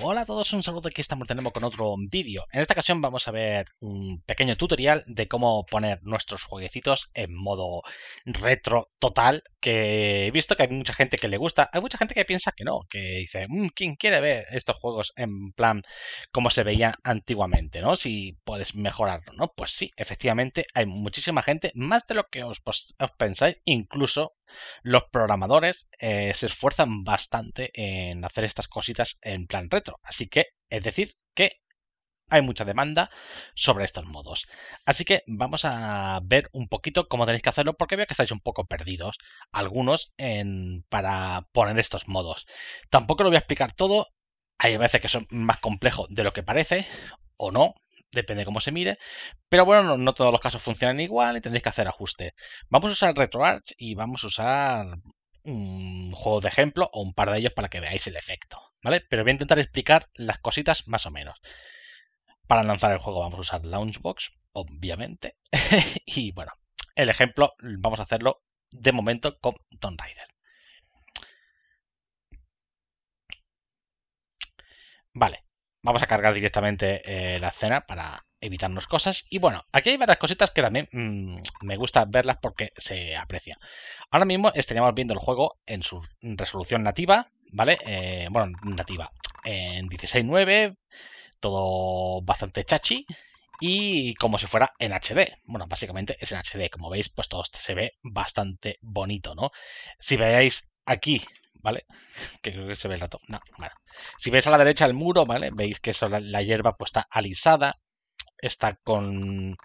Hola a todos, un saludo, aquí estamos tenemos con otro vídeo. En esta ocasión vamos a ver un pequeño tutorial de cómo poner nuestros jueguecitos en modo retro total, que he visto que hay mucha gente que le gusta, hay mucha gente que piensa que no, que dice, mm, ¿quién quiere ver estos juegos en plan como se veía antiguamente, no? Si puedes mejorarlo, ¿no? Pues sí, efectivamente hay muchísima gente, más de lo que os pues, pensáis, incluso los programadores eh, se esfuerzan bastante en hacer estas cositas en plan retro. Así que, es decir, que hay mucha demanda sobre estos modos. Así que vamos a ver un poquito cómo tenéis que hacerlo porque veo que estáis un poco perdidos, algunos, en, para poner estos modos. Tampoco lo voy a explicar todo, hay veces que son más complejos de lo que parece, o no, depende de cómo se mire, pero bueno, no, todos los casos funcionan igual y tendréis que hacer ajustes. Vamos a usar RetroArch y vamos a usar un juego de ejemplo o un par de ellos para que veáis el efecto, ¿vale? Pero voy a intentar explicar las cositas más o menos. Para lanzar el juego vamos a usar Launchbox, obviamente, y bueno, el ejemplo vamos a hacerlo de momento con Don Raider. Vale, vamos a cargar directamente eh, la escena para evitarnos cosas. Y bueno, aquí hay varias cositas que también mm, me gusta verlas porque se aprecia. Ahora mismo estaríamos viendo el juego en su resolución nativa, ¿vale? Eh, bueno, nativa. En 16.9, todo bastante chachi. Y como si fuera en HD. Bueno, básicamente es en HD. Como veis, pues todo se ve bastante bonito, ¿no? Si veáis aquí ¿vale? Que creo que se ve el ratón. No, bueno. Si veis a la derecha el muro, ¿vale? Veis que la hierba pues está alisada, está con,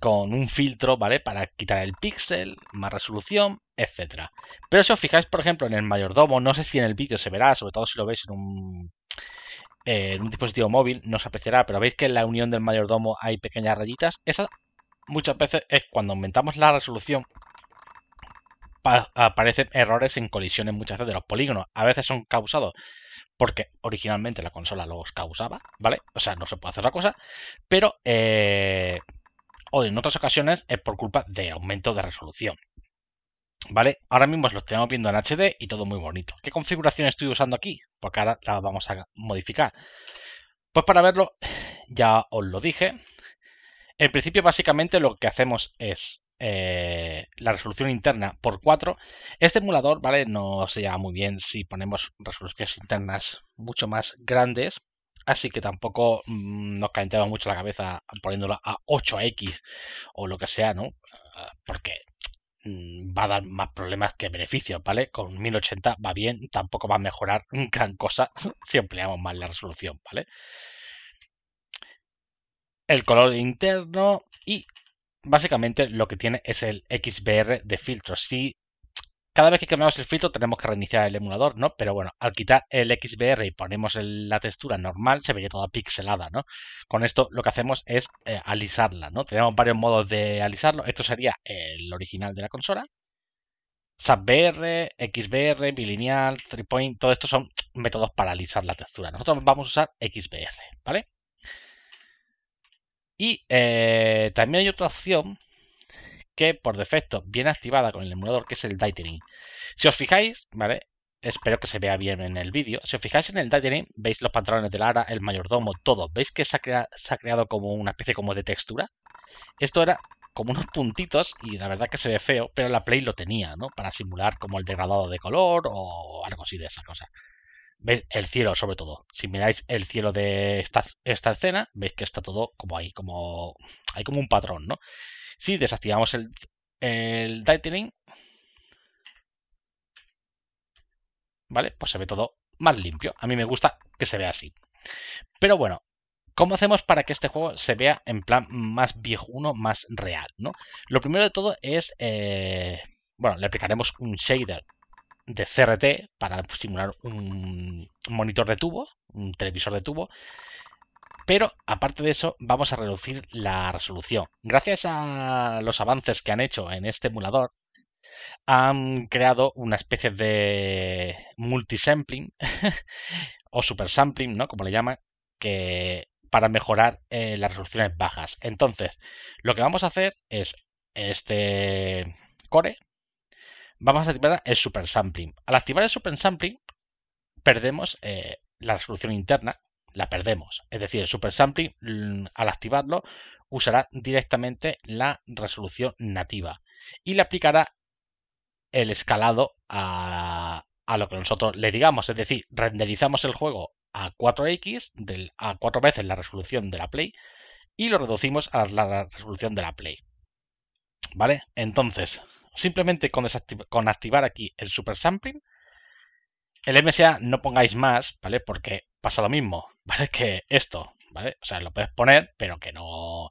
con un filtro, ¿vale? Para quitar el píxel, más resolución, etcétera. Pero si os fijáis, por ejemplo, en el mayordomo, no sé si en el vídeo se verá, sobre todo si lo veis en un, eh, en un dispositivo móvil, no se apreciará, pero veis que en la unión del mayordomo hay pequeñas rayitas. esa muchas veces es cuando aumentamos la resolución aparecen errores en colisiones muchas veces de los polígonos. A veces son causados porque originalmente la consola los causaba, ¿vale? O sea, no se puede hacer la cosa, pero eh, o en otras ocasiones es por culpa de aumento de resolución. ¿Vale? Ahora mismo lo tenemos viendo en HD y todo muy bonito. ¿Qué configuración estoy usando aquí? Porque ahora la vamos a modificar. Pues para verlo, ya os lo dije. En principio, básicamente lo que hacemos es eh, la resolución interna por 4. Este emulador, ¿vale? No se muy bien si ponemos resoluciones internas mucho más grandes. Así que tampoco mm, nos calentemos mucho la cabeza poniéndolo a 8x o lo que sea, ¿no? Ah, porque mm, va a dar más problemas que beneficios, ¿vale? Con 1080 va bien, tampoco va a mejorar gran cosa si empleamos más la resolución, ¿vale? El color interno y básicamente lo que tiene es el XBR de filtro, Si cada vez que cambiamos el filtro tenemos que reiniciar el emulador, ¿no? Pero bueno, al quitar el XBR y ponemos la textura normal, se veía toda pixelada, ¿no? Con esto lo que hacemos es eh, alisarla, ¿no? Tenemos varios modos de alisarlo. Esto sería el original de la consola. subbr, XBR, bilineal, tripoint, todo esto son métodos para alisar la textura. Nosotros vamos a usar XBR, ¿vale? Y eh, también hay otra opción que por defecto viene activada con el emulador, que es el Dightening Si os fijáis, ¿vale? Espero que se vea bien en el vídeo. Si os fijáis en el Dightening, veis los pantalones de Lara, el mayordomo, todo. ¿Veis que se ha, creado como una especie como de textura? Esto era como unos puntitos y la verdad que se ve feo, pero la Play lo tenía, ¿no? Para simular como el degradado de color o algo así de esa cosa veis el cielo sobre todo. Si miráis el cielo de esta, escena, veis que está todo como ahí, como hay como un patrón, ¿no? Si desactivamos el, el ¿vale? Pues se ve todo más limpio. A mí me gusta que se vea así. Pero bueno, ¿cómo hacemos para que este juego se vea en plan más uno más real, ¿no? Lo primero de todo es, eh, bueno, le aplicaremos un shader de CRT para simular un monitor de tubo, un televisor de tubo. Pero aparte de eso, vamos a reducir la resolución. Gracias a los avances que han hecho en este emulador, han creado una especie de multisampling o supersampling, ¿no? Como le llaman, que para mejorar eh, las resoluciones bajas. Entonces, lo que vamos a hacer es este core vamos a activar el super sampling. Al activar el super sampling, perdemos eh, la resolución interna, la perdemos. Es decir, el super sampling, mm, al activarlo, usará directamente la resolución nativa y le aplicará el escalado a, lo que nosotros le digamos. Es decir, renderizamos el juego a 4X, a 4 veces la resolución de la Play, y lo reducimos a la resolución de la Play. ¿Vale? Entonces, simplemente con, activar aquí el super sampling, el MSA no pongáis más, ¿vale? Porque pasa lo mismo, ¿vale? Que esto, ¿vale? O sea, lo puedes poner, pero que no.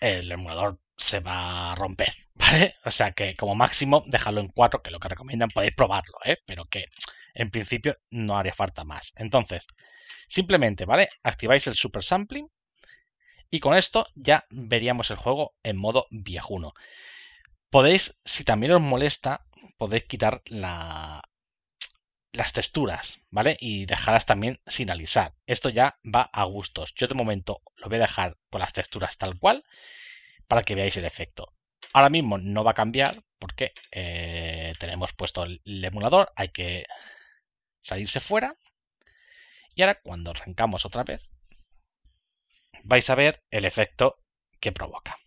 El emulador se va a romper, ¿vale? O sea, que como máximo, dejadlo en 4, que lo que recomiendan, podéis probarlo, ¿eh? Pero que en principio no haría falta más. Entonces, simplemente, ¿vale? Activáis el super sampling y con esto ya veríamos el juego en modo viejuno. Podéis, si también os molesta, podéis quitar la, las texturas, ¿vale? Y dejarlas también sin alisar. Esto ya va a gustos. Yo de momento lo voy a dejar con las texturas tal cual para que veáis el efecto. Ahora mismo no va a cambiar porque eh, tenemos puesto el emulador, hay que salirse fuera. Y ahora cuando arrancamos otra vez, vais a ver el efecto que provoca.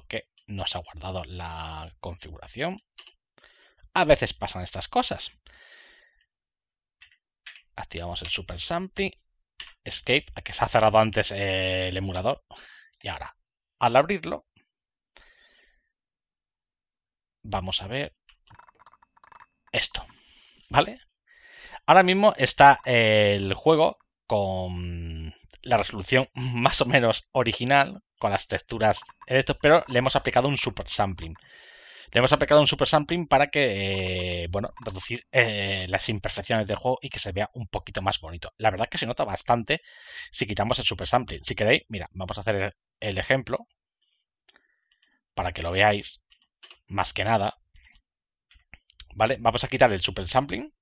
que nos ha guardado la configuración. A veces pasan estas cosas. Activamos el super sampling, escape, a que se ha cerrado antes eh, el emulador. Y ahora, al abrirlo, vamos a ver esto. ¿Vale? Ahora mismo está el juego con la resolución más o menos original, con las texturas de pero le hemos aplicado un super sampling. Le hemos aplicado un super sampling para que, eh, bueno, reducir eh, las imperfecciones del juego y que se vea un poquito más bonito. La verdad que se nota bastante si quitamos el super sampling. Si queréis, mira, vamos a hacer el ejemplo para que lo veáis más que nada. ¿Vale? Vamos a quitar el super sampling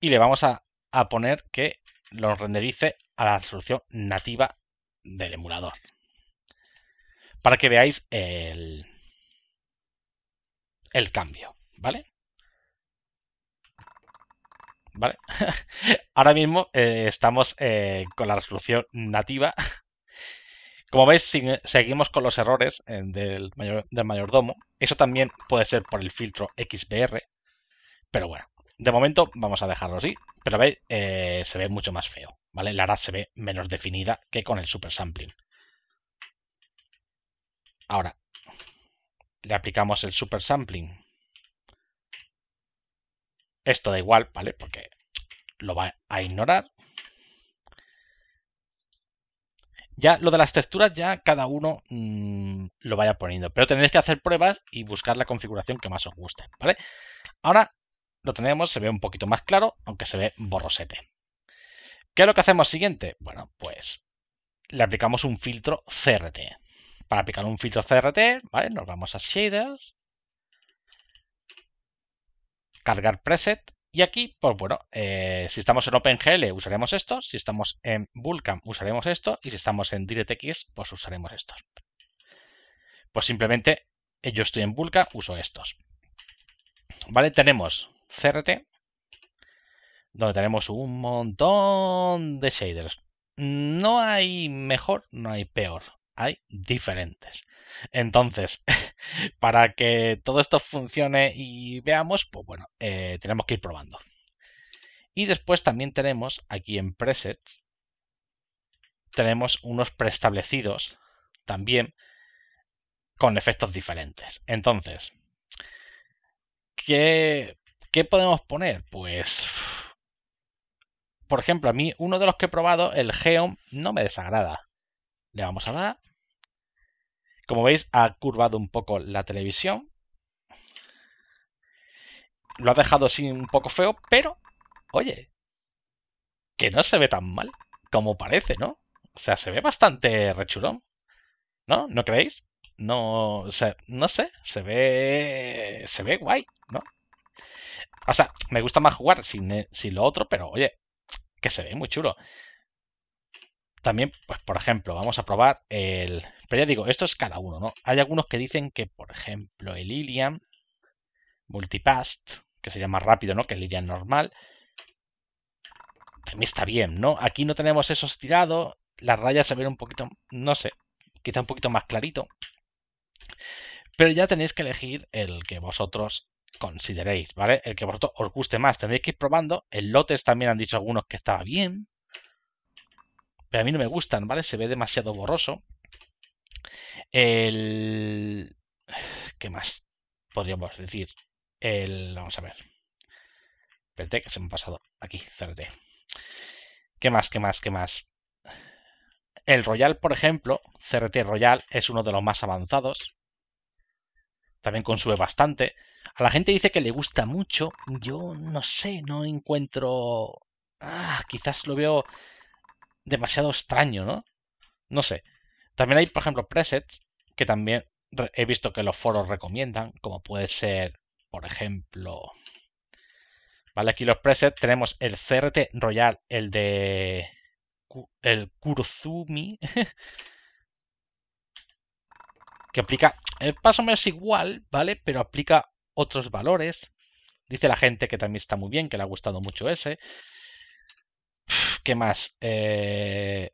y le vamos a poner que lo renderice a la resolución nativa del emulador. Para que veáis el, el cambio, ¿vale? ¿Vale? Ahora mismo eh, estamos eh, con la resolución nativa. Como veis, seguimos con los errores eh, del, del mayordomo. Eso también puede ser por el filtro XBR. Pero bueno, de momento vamos a dejarlo así, pero veis, eh, se ve mucho más feo, ¿vale? La se ve menos definida que con el super sampling. Ahora, le aplicamos el super sampling. Esto da igual, ¿vale? Porque lo va a ignorar. Ya lo de las texturas, ya cada uno mm, lo vaya poniendo. Pero tendréis que hacer pruebas y buscar la configuración que más os guste, ¿vale? Ahora lo tenemos, se ve un poquito más claro, aunque se ve borrosete. ¿Qué es lo que hacemos siguiente? Bueno, pues le aplicamos un filtro CRT. Para aplicar un filtro CRT, ¿vale? Nos vamos a Shaders, cargar preset, y aquí, pues bueno, eh, si estamos en OpenGL usaremos estos, si estamos en Vulkan usaremos esto, y si estamos en DirectX, pues usaremos estos. Pues simplemente eh, yo estoy en Vulkan, uso estos. ¿Vale? Tenemos CRT, donde tenemos un montón de shaders. No hay mejor, no hay peor, hay diferentes. Entonces, para que todo esto funcione y veamos, pues bueno, eh, tenemos que ir probando. Y después también tenemos aquí en presets, tenemos unos preestablecidos también con efectos diferentes. Entonces, ¿qué ¿Qué podemos poner? Pues. Por ejemplo, a mí uno de los que he probado, el Geom, no me desagrada. Le vamos a dar. Como veis, ha curvado un poco la televisión. Lo ha dejado así un poco feo, pero, oye, que no se ve tan mal como parece, ¿no? O sea, se ve bastante rechulón. ¿No? ¿No creéis? No, o no sé, se ve se ve guay, ¿no? O sea, me gusta más jugar eh, sin, lo otro, pero oye, que se ve muy chulo. También, pues por ejemplo, vamos a probar el... Pero ya digo, esto es cada uno, ¿no? Hay algunos que dicen que, por ejemplo, el Ilian Multipast, que sería más rápido, ¿no? Que el Ilian normal, también está bien, ¿no? Aquí no tenemos esos tirados, las rayas se ven un poquito, no sé, quizá un poquito más clarito. Pero ya tenéis que elegir el que vosotros consideréis, ¿vale? El que os guste más. Tendréis que ir probando. el lotes también han dicho algunos que estaba bien. Pero a mí no me gustan, ¿vale? Se ve demasiado borroso. El... ¿Qué más podríamos decir? El... Vamos a ver. Espérate, que se me ha pasado. Aquí, CRT ¿Qué más? ¿Qué más? ¿Qué más? El Royal, por ejemplo, CRT Royal es uno de los más avanzados. También consume bastante. A la gente dice que le gusta mucho. Yo no sé, no encuentro... Ah, quizás lo veo demasiado extraño, ¿no? No sé. También hay, por ejemplo, presets que también he visto que los foros recomiendan, como puede ser, por ejemplo... Vale, aquí los presets tenemos el CRT Royal, el de... el Kurzumi. que aplica, El eh, paso menos igual, ¿vale? Pero aplica otros valores. Dice la gente que también está muy bien, que le ha gustado mucho ese. ¿Qué más? Eh,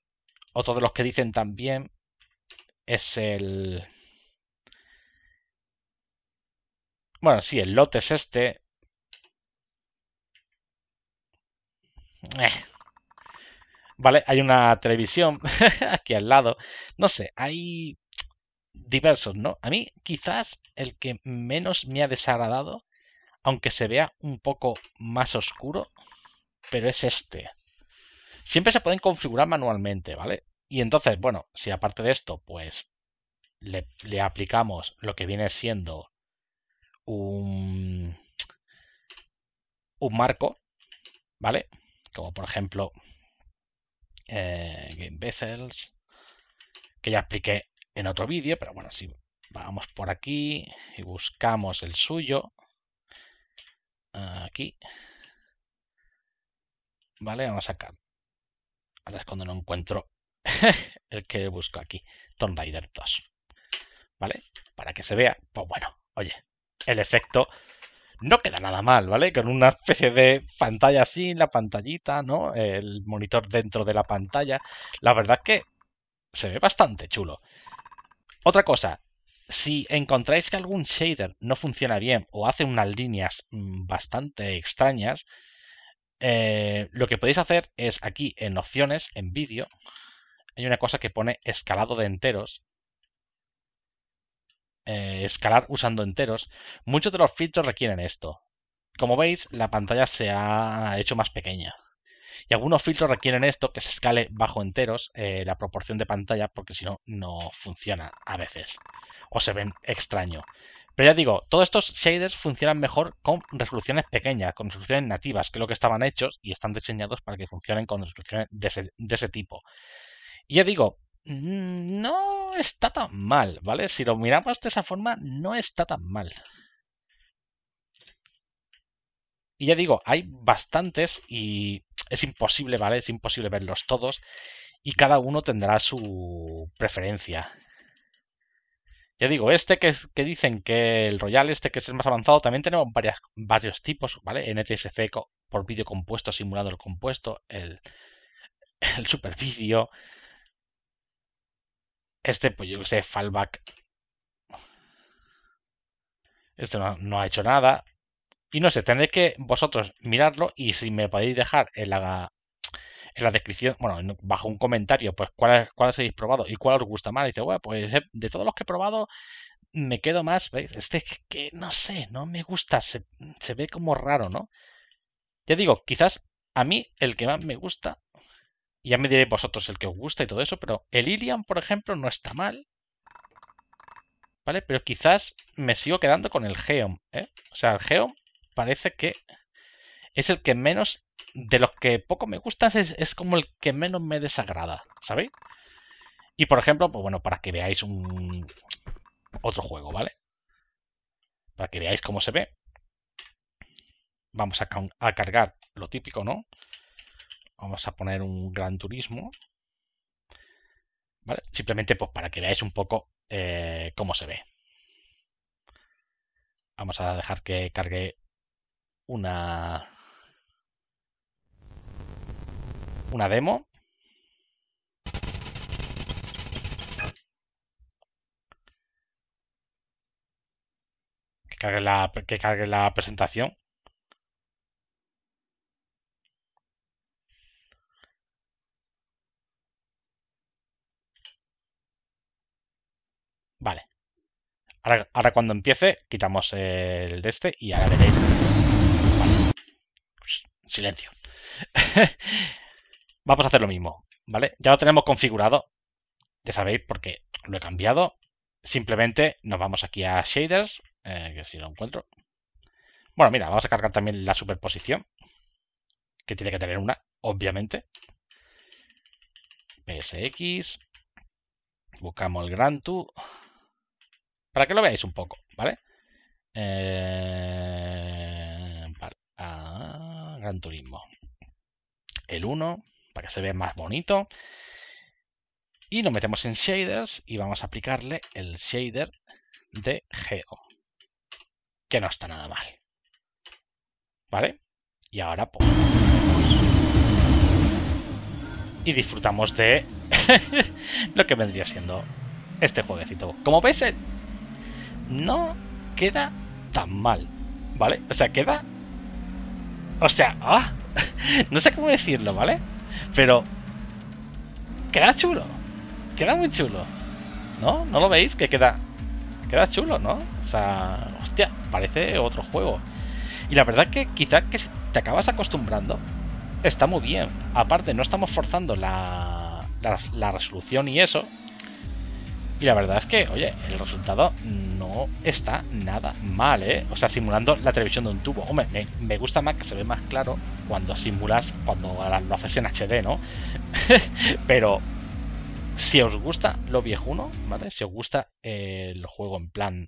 otro de los que dicen también es el... Bueno, sí, el lote es este. Eh. Vale, hay una televisión aquí al lado. No sé, hay diversos, ¿no? A mí quizás el que menos me ha desagradado, aunque se vea un poco más oscuro, pero es este. Siempre se pueden configurar manualmente, ¿vale? Y entonces, bueno, si aparte de esto, pues le, aplicamos lo que viene siendo un, un marco, ¿vale? Como por ejemplo eh, Game Bezels, que ya expliqué en otro vídeo, pero bueno, si vamos por aquí y buscamos el suyo, aquí, vale, vamos a sacar. Ahora es cuando no encuentro el que busco aquí, Tomb Raider 2. ¿Vale? Para que se vea, pues bueno, oye, el efecto no queda nada mal, ¿vale? Con una especie de pantalla así, la pantallita, ¿no? El monitor dentro de la pantalla. La verdad es que se ve bastante chulo. Otra cosa, si encontráis que algún shader no funciona bien o hace unas líneas mm, bastante extrañas, eh, lo que podéis hacer es aquí en opciones, en vídeo, hay una cosa que pone escalado de enteros. Eh, escalar usando enteros. Muchos de los filtros requieren esto. Como veis, la pantalla se ha hecho más pequeña. Y algunos filtros requieren esto, que se escale bajo enteros eh, la proporción de pantalla, porque si no, no funciona a veces. O se ven extraño. Pero ya digo, todos estos shaders funcionan mejor con resoluciones pequeñas, con resoluciones nativas, que es lo que estaban hechos y están diseñados para que funcionen con resoluciones de ese, de ese tipo. Y ya digo, mm, no está tan mal, ¿vale? Si lo miramos de esa forma, no está tan mal. Y ya digo, hay bastantes y es imposible, ¿vale? Es imposible verlos todos y cada uno tendrá su preferencia. Ya digo, este que, dicen que el Royal, este que es el más avanzado, también tenemos varios tipos, ¿vale? NTSC por vídeo compuesto, simulando el compuesto, el, el Este, pues yo que sé, fallback. Este no ha hecho nada. Y no sé, tendréis que vosotros mirarlo y si me podéis dejar en la, en la descripción, bueno, bajo un comentario, pues cuáles cuál habéis probado y cuál os gusta más. Y dice, bueno, pues eh, de todos los que he probado, me quedo más, ¿veis? Este que no sé, no me gusta, se, ve como raro, ¿no? Ya digo, quizás a mí el que más me gusta, ya me diréis vosotros el que os gusta y todo eso, pero el Ilion por ejemplo, no está mal. ¿Vale? Pero quizás me sigo quedando con el Geom, ¿eh? O sea, el Geom parece que es el que menos, de los que poco me gustas, es, como el que menos me desagrada, ¿sabéis? Y por ejemplo, pues bueno, para que veáis un otro juego, ¿vale? Para que veáis cómo se ve. Vamos a, cargar lo típico, ¿no? Vamos a poner un gran turismo. ¿Vale? Simplemente pues para que veáis un poco eh, cómo se ve. Vamos a dejar que cargue una, una demo. Que cargue la, que cargue la presentación. Vale. Ahora, cuando empiece, quitamos el de este y ahora Silencio. Vamos a hacer lo mismo, ¿vale? Ya lo tenemos configurado. Ya sabéis qué lo he cambiado. Simplemente nos vamos aquí a shaders, eh, que si lo encuentro. Bueno, mira, vamos a cargar también la superposición, que tiene que tener una, obviamente. PSX, buscamos el Grantu, para que lo veáis un poco, ¿vale? Eh... Gran Turismo. El 1, para que se vea más bonito. Y nos metemos en shaders y vamos a aplicarle el shader de geo. Que no está nada mal. ¿Vale? Y ahora pues... Y disfrutamos de lo que vendría siendo este jueguecito. Como veis, eh, no queda tan mal, ¿vale? O sea, queda o sea, ah, no sé cómo decirlo, ¿vale? Pero queda chulo. Queda muy chulo. ¿No? ¿No lo veis? Que queda queda chulo, ¿no? O sea, hostia, parece otro juego. Y la verdad que quizás que te acabas acostumbrando, está muy bien. Aparte, no estamos forzando la resolución y eso, y la verdad es que, oye, el resultado no está nada mal, ¿eh? O sea, simulando la televisión de un tubo. Hombre, me, gusta más que se ve más claro cuando simulas, cuando lo haces en HD, ¿no? Pero si os gusta lo viejuno, ¿vale? Si os gusta el juego en plan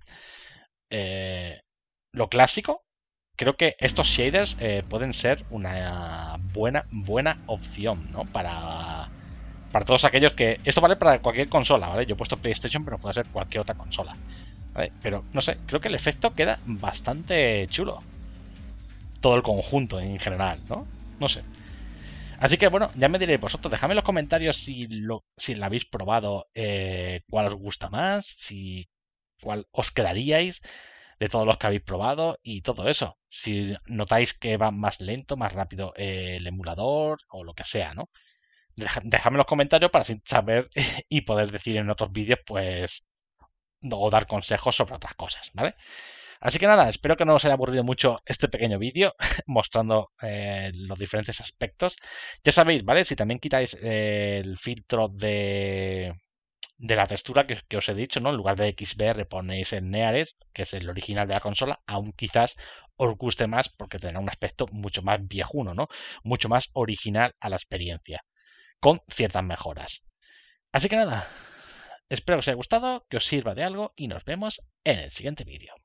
eh, lo clásico, creo que estos shaders eh, pueden ser una buena, buena opción, ¿no? Para para todos aquellos que. Esto vale para cualquier consola, ¿vale? Yo he puesto PlayStation, pero puede ser cualquier otra consola. ¿vale? Pero no sé, creo que el efecto queda bastante chulo. Todo el conjunto en general, ¿no? No sé. Así que bueno, ya me diréis vosotros, dejadme en los comentarios si lo, si lo habéis probado, eh, cuál os gusta más, si cuál os quedaríais de todos los que habéis probado y todo eso. Si notáis que va más lento, más rápido eh, el emulador o lo que sea, ¿no? dejadme los comentarios para saber y poder decir en otros vídeos, pues, o dar consejos sobre otras cosas, ¿vale? Así que nada, espero que no os haya aburrido mucho este pequeño vídeo mostrando eh, los diferentes aspectos. Ya sabéis, ¿vale? Si también quitáis eh, el filtro de, de la textura que, os he dicho, ¿no? En lugar de XBR ponéis el Neares, que es el original de la consola, aún quizás os guste más porque tendrá un aspecto mucho más viejuno, ¿no? Mucho más original a la experiencia con ciertas mejoras. Así que nada, espero que os haya gustado, que os sirva de algo y nos vemos en el siguiente vídeo.